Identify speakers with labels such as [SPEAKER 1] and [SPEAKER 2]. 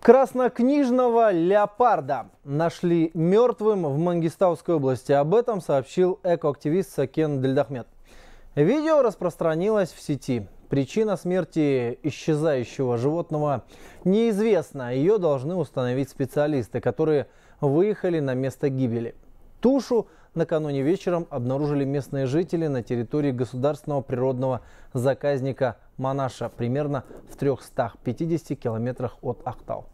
[SPEAKER 1] Краснокнижного леопарда нашли мертвым в Мангистауской области. Об этом сообщил экоактивист Сакен Дельдахмед. Видео распространилось в сети. Причина смерти исчезающего животного неизвестна. Ее должны установить специалисты, которые выехали на место гибели. Тушу – накануне вечером обнаружили местные жители на территории государственного природного заказника Манаша, примерно в 350 километрах от Ахтау.